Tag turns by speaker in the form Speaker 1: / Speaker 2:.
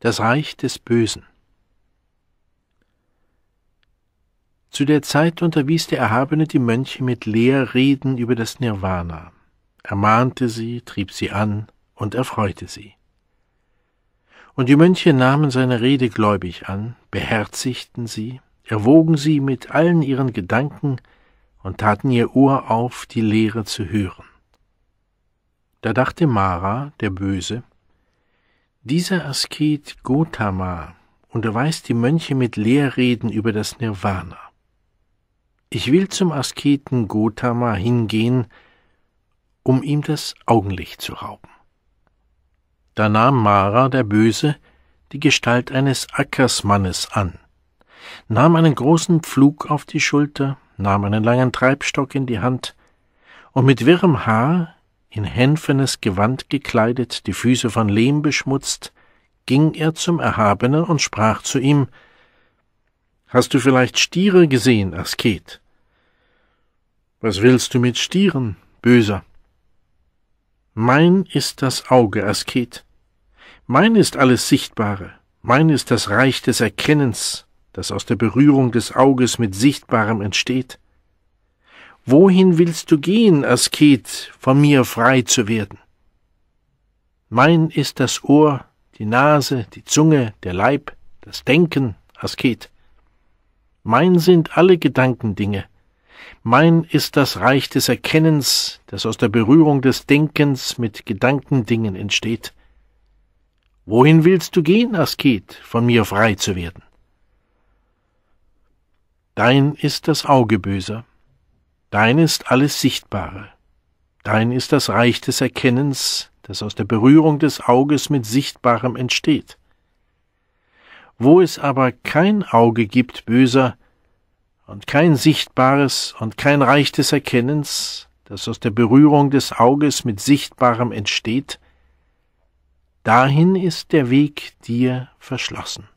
Speaker 1: das Reich des Bösen. Zu der Zeit unterwies der Erhabene die Mönche mit Lehrreden über das Nirvana, ermahnte sie, trieb sie an und erfreute sie. Und die Mönche nahmen seine Rede gläubig an, beherzigten sie, erwogen sie mit allen ihren Gedanken und taten ihr Ohr auf, die Lehre zu hören. Da dachte Mara, der Böse, dieser Asket Gotama unterweist die Mönche mit Lehrreden über das Nirvana. Ich will zum Asketen Gotama hingehen, um ihm das Augenlicht zu rauben. Da nahm Mara, der Böse, die Gestalt eines Ackersmannes an, nahm einen großen Pflug auf die Schulter, nahm einen langen Treibstock in die Hand, und mit wirrem Haar in hänfenes Gewand gekleidet, die Füße von Lehm beschmutzt, ging er zum Erhabenen und sprach zu ihm Hast du vielleicht Stiere gesehen, Asket? Was willst du mit Stieren, Böser? Mein ist das Auge, Asket. Mein ist alles Sichtbare. Mein ist das Reich des Erkennens, das aus der Berührung des Auges mit Sichtbarem entsteht. Wohin willst du gehen, Asket, von mir frei zu werden? Mein ist das Ohr, die Nase, die Zunge, der Leib, das Denken, Asket. Mein sind alle Gedankendinge. Mein ist das Reich des Erkennens, das aus der Berührung des Denkens mit Gedankendingen entsteht. Wohin willst du gehen, Asket, von mir frei zu werden? Dein ist das Auge böser, Dein ist alles Sichtbare. Dein ist das Reich des Erkennens, das aus der Berührung des Auges mit Sichtbarem entsteht. Wo es aber kein Auge gibt, Böser, und kein Sichtbares und kein Reich des Erkennens, das aus der Berührung des Auges mit Sichtbarem entsteht, dahin ist der Weg dir verschlossen.